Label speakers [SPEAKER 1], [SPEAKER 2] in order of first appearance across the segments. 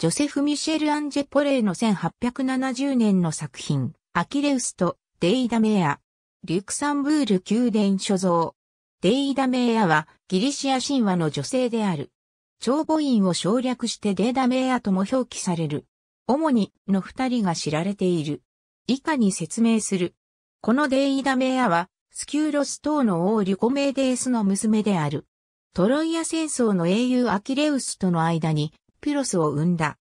[SPEAKER 1] ジョセフ・ミシェル・アンジェ・ポレーの1870年の作品、アキレウスとデイダメア、リュクサンブール宮殿所蔵。デイダメアはギリシア神話の女性である。長母院を省略してデイダメアとも表記される。主にの二人が知られている。以下に説明する。このデイダメアは、スキューロス等の王リュコメーデースの娘である。トロイア戦争の英雄アキレウスとの間にピロスを生んだ。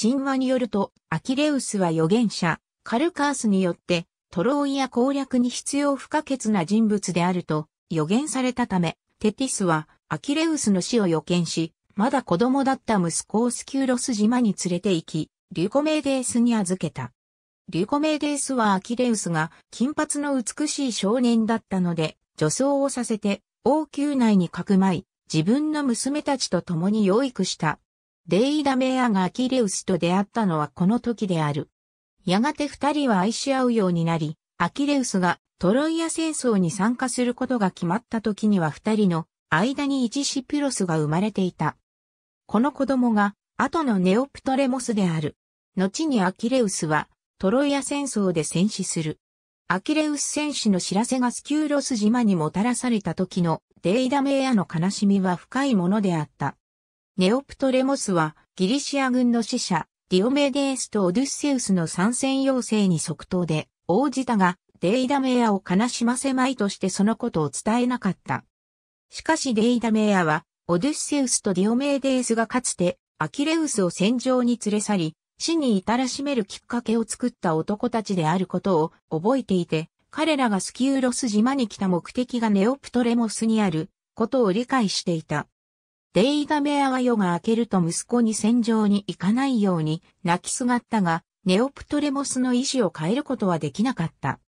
[SPEAKER 1] 神話によると、アキレウスは預言者、カルカースによって、トロイア攻略に必要不可欠な人物であると予言されたため、テティスはアキレウスの死を予見し、まだ子供だった息子をスキューロス島に連れて行き、リュコメーデースに預けた。リュコメーデースはアキレウスが金髪の美しい少年だったので、女装をさせて王宮内にかくまい、自分の娘たちと共に養育した。デイダメアがアキレウスと出会ったのはこの時である。やがて二人は愛し合うようになり、アキレウスがトロイア戦争に参加することが決まった時には二人の間に一シピロスが生まれていた。この子供が後のネオプトレモスである。後にアキレウスはトロイア戦争で戦死する。アキレウス戦士の知らせがスキューロス島にもたらされた時のデイダメアの悲しみは深いものであった。ネオプトレモスはギリシア軍の使者、ディオメデースとオデュッセウスの参戦要請に即答で応じたが、デイダメアを悲しませまいとしてそのことを伝えなかった。しかしデイダメアは、オデュッセウスとディオメデースがかつて、アキレウスを戦場に連れ去り、死に至らしめるきっかけを作った男たちであることを覚えていて、彼らがスキウロス島に来た目的がネオプトレモスにあることを理解していた。デイダメアは夜が明けると息子に戦場に行かないように泣きすがったが、ネオプトレモスの意志を変えることはできなかった。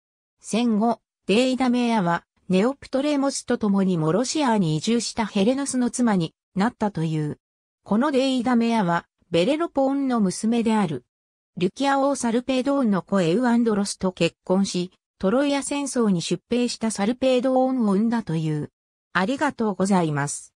[SPEAKER 1] 戦後、デイダメアは、ネオプトレモスと共にモロシアに移住したヘレノスの妻になったという。このデイダメアは、ベレロポーンの娘である。リュキア王サルペドーンの子エウアンドロスと結婚し、トロイア戦争に出兵したサルペドーンを生んだという。ありがとうございます。